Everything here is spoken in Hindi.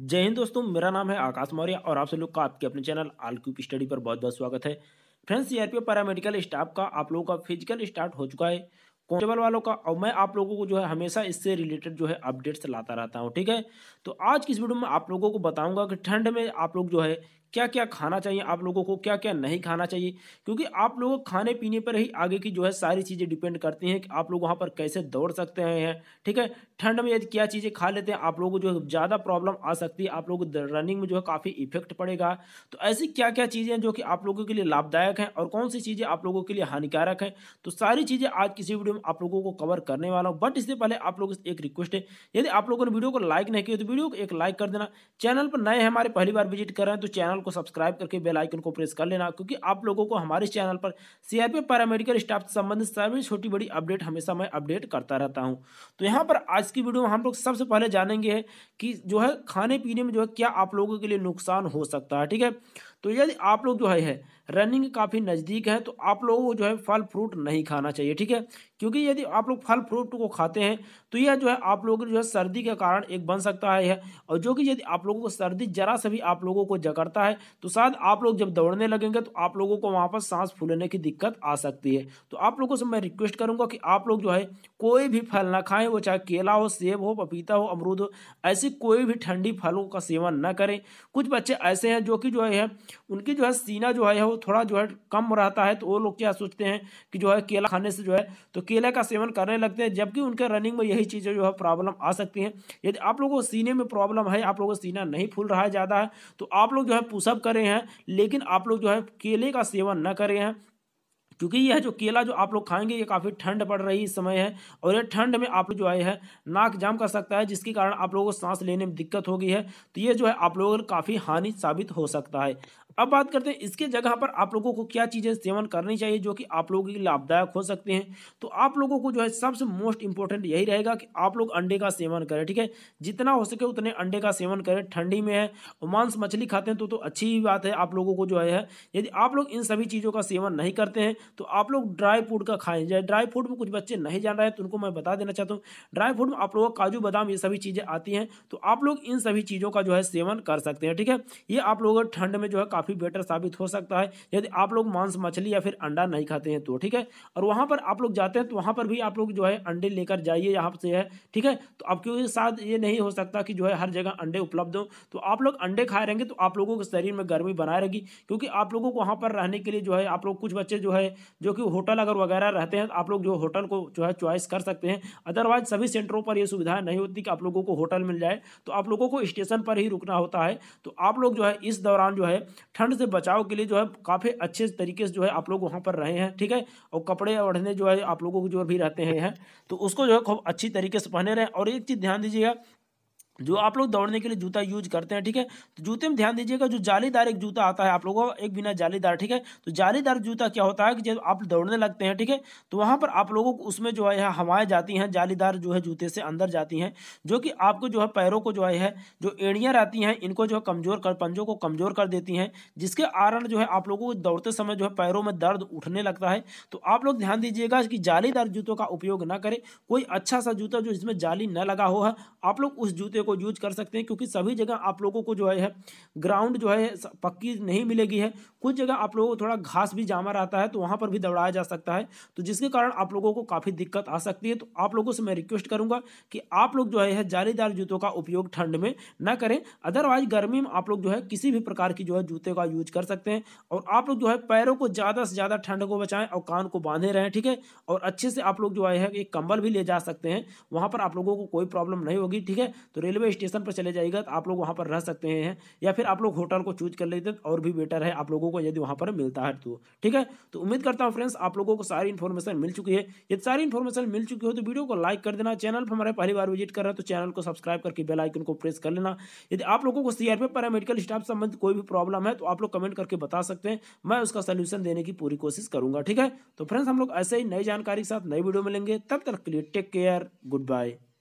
जय हिंद दोस्तों मेरा नाम है आकाश मौर्य और आप सब लोग का आपके अपने चैनल क्यूब स्टडी पर बहुत बहुत स्वागत है फ्रेंड्स सीआरपीएफ पैरामेडिकल स्टाफ का आप लोगों का फिजिकल स्टार्ट हो चुका है कॉन्स्टेबल वालों का और मैं आप लोगों को जो है हमेशा इससे रिलेटेड जो है अपडेट्स लाता रहता हूँ ठीक है तो आज की इस वीडियो में आप लोगों को बताऊंगा कि ठंड में आप लोग जो है क्या क्या खाना चाहिए आप लोगों को क्या क्या नहीं खाना चाहिए क्योंकि आप लोग खाने पीने पर ही आगे की जो है सारी चीज़ें डिपेंड करती हैं कि आप लोग वहाँ पर कैसे दौड़ सकते हैं ठीक है ठंड में यदि क्या चीज़ें खा लेते हैं आप लोगों को जो है ज़्यादा प्रॉब्लम आ सकती है आप लोग रनिंग में जो है काफ़ी इफेक्ट पड़ेगा तो ऐसी क्या क्या चीज़ें जो कि आप लोगों के लिए लाभदायक हैं और कौन सी चीज़ें आप लोगों के लिए हानिकारक हैं तो सारी चीज़ें आज किसी वीडियो में आप लोगों को कवर करने वाला हूँ बट इससे पहले आप लोग एक रिक्वेस्ट है यदि आप लोगों ने वीडियो को लाइक नहीं किया तो वीडियो को एक लाइक कर देना चैनल पर नए हमारे पहली बार विजिट कर रहे हैं तो चैनल चैनल को सब्सक्राइब करके बेल आइकन को प्रेस कर लेना क्योंकि आप लोगों को हमारे चैनल पर सीआरपी पैरामेडिकल स्टाफ से संबंधित सभी छोटी बड़ी अपडेट हमेशा मैं अपडेट करता रहता हूँ तो यहाँ पर आज की वीडियो में हम लोग सबसे पहले जानेंगे कि जो है खाने पीने में जो है क्या आप लोगों के लिए नुकसान हो सकता है ठीक है तो यदि आप लोग जो है रनिंग काफ़ी नज़दीक है तो आप लोगों को जो है फल फ्रूट नहीं खाना चाहिए ठीक है क्योंकि यदि आप लोग फल फ्रूट को खाते हैं तो यह जो है आप लोगों जो है सर्दी के कारण एक बन सकता है यह और जो कि यदि आप लोगों को सर्दी जरा से भी आप लोगों को जकड़ता है तो शायद आप लोग जब दौड़ने लगेंगे तो आप लोगों को वहाँ पर सांस फूलने की दिक्कत आ सकती है तो आप लोगों से मैं रिक्वेस्ट करूँगा कि आप लोग जो है कोई भी फल ना खाएँ वो चाहे केला हो सेब हो पपीता हो अमरूद हो ऐसी कोई भी ठंडी फलों का सेवन न करें कुछ बच्चे ऐसे हैं जो कि जो है उनके जो है सीना जो है वो थोड़ा जो है कम रहता है तो वो लोग क्या सोचते हैं कि जो है केला खाने से जो है तो केला का सेवन करने लगते हैं जबकि उनके रनिंग में यही चीज़ें जो है प्रॉब्लम आ सकती हैं यदि आप लोगों को सीने में प्रॉब्लम है आप लोगों को सीना नहीं फूल रहा है ज़्यादा है तो आप लोग जो है पुषअप करें हैं लेकिन आप लोग जो है केले का सेवन न करें हैं क्योंकि यह जो केला जो आप लोग खाएंगे ये काफ़ी ठंड पड़ रही इस समय है और यह ठंड में आप लोग जो आए है नाक जाम कर सकता है जिसके कारण आप लोगों को सांस लेने में दिक्कत होगी है तो ये जो है आप लोगों को काफ़ी हानि साबित हो सकता है अब बात करते हैं इसके जगह पर आप लोगों को क्या चीज़ें सेवन करनी चाहिए जो कि आप लोगों के लाभदायक हो सकते हैं तो आप लोगों को जो है सबसे मोस्ट इंपॉर्टेंट यही रहेगा कि आप लोग अंडे का सेवन करें ठीक है जितना हो सके उतने अंडे का सेवन करें ठंडी में है और मांस मछली खाते हैं तो तो अच्छी ही बात है आप लोगों को जो है यदि आप लोग इन सभी चीज़ों का सेवन नहीं करते हैं तो आप लोग ड्राई फ्रूट का खाएँ जाए ड्राई फ्रूट में कुछ बच्चे नहीं जान रहे हैं तो उनको मैं बता देना चाहता हूँ ड्राई फ्रूट में आप लोगों का काजू बादाम ये सभी चीज़ें आती हैं तो आप लोग इन सभी चीज़ों का जो है सेवन कर सकते हैं ठीक है ये आप लोगों ठंड में जो है काफ़ी काफ़ी बेटर साबित हो सकता है यदि आप लोग मांस मछली या फिर अंडा नहीं खाते हैं तो ठीक है और वहां पर आप लोग जाते हैं तो वहां पर भी आप लोग जो है अंडे लेकर जाइए यहाँ से है ठीक है तो आपके साथ ये नहीं हो सकता कि जो है हर जगह अंडे उपलब्ध हो तो आप लोग अंडे खाए रहेंगे तो आप लोगों के शरीर में गर्मी बनाए रहेगी क्योंकि आप लोगों को वहाँ पर रहने के लिए जो है आप लोग कुछ बच्चे जो है जो कि होटल अगर वगैरह रहते हैं तो आप लोग जो होटल को जो है चॉइस कर सकते हैं अदरवाइज सभी सेंटरों पर यह सुविधाएं नहीं होती कि आप लोगों को होटल मिल जाए तो आप लोगों को स्टेशन पर ही रुकना होता है तो आप लोग जो है इस दौरान जो है ठंड से बचाव के लिए जो है काफ़ी अच्छे तरीके से जो है आप लोग वहाँ पर रहे हैं ठीक है और कपड़े ओढ़ने जो है आप लोगों को जो भी रहते हैं तो उसको जो है खूब अच्छी तरीके से पहने रहें और एक चीज़ ध्यान दीजिएगा जो आप लोग दौड़ने के लिए जूता यूज करते हैं ठीक है तो जूते में ध्यान दीजिएगा जो जालीदार एक जूता आता है आप लोगों का एक बिना जालीदार ठीक है तो जालीदार जूता क्या होता है कि जब आप दौड़ने लगते हैं ठीक है तो वहाँ पर आप लोगों को उसमें जो है हवाएं जाती हैं जालीदार जो है जूते से अंदर जाती हैं जो कि आपको जो है पैरों को जो है जो एड़ियाँ रहती हैं इनको जो है कमजोर कर पंजों को कमजोर कर देती हैं जिसके कारण जो है आप लोगों को दौड़ते समय जो है पैरों में दर्द उठने लगता है तो आप लोग ध्यान दीजिएगा कि जालीदार जूतों का उपयोग ना करें कोई अच्छा सा जूता जो इसमें जाली न लगा हो है हाँ, आप लोग उस जूते को यूज कर सकते हैं क्योंकि सभी जगह आप लोगों को जो है ग्राउंड जो है पक्की नहीं मिलेगी है कुछ जगह आप लोगों को थोड़ा घास भी जामा रहता है तो वहाँ पर भी दौड़ाया जा सकता है तो जिसके कारण आप लोगों को काफ़ी दिक्कत आ सकती है तो आप लोगों से मैं रिक्वेस्ट करूँगा कि आप लोग जो है जालीदार जूतों का उपयोग ठंड में न करें अदरवाइज गर्मी में आप लोग जो है किसी भी प्रकार की जो है जूते का यूज कर सकते हैं और आप लोग जो है पैरों को ज़्यादा से ज़्यादा ठंड को बचाएं और कान को बांधे रहें ठीक है और अच्छे से आप लोग जो है एक कंबल भी ले जा सकते हैं वहाँ पर आप लोगों को कोई प्रॉब्लम नहीं होगी ठीक है तो रेल रेलवे स्टेशन पर चले जाएगा तो आप लोग वहाँ पर रह सकते हैं या फिर आप लोग होटल को चूज कर लेते तो और भी बेटर है आप लोगों को यदि वहाँ पर मिलता है तो ठीक है तो उम्मीद करता हूँ फ्रेंड्स आप लोगों को सारी इन्फॉर्मेशन मिल चुकी है यदि सारी इन्फॉर्मेशन मिल चुकी हो तो वीडियो को लाइक कर देना चैनल पर हमारे पहली बार विजिट कर रहे हैं तो चैनल को सब्सक्राइब करके बेलाइकन को प्रेस कर लेना यदि आप लोगों को सीआरपीएफ पैरामेडिकल स्टाफ संबंध कोई भी प्रॉब्लम है तो आप लोग कमेंट करके बता सकते हैं मैं उसका सोल्यूशन देने की पूरी कोशिश करूंगा ठीक है तो फ्रेंड्स हम लोग ऐसे ही नई जानकारी के साथ नई वीडियो मिलेंगे तब तक के लिए टेक केयर गुड बाय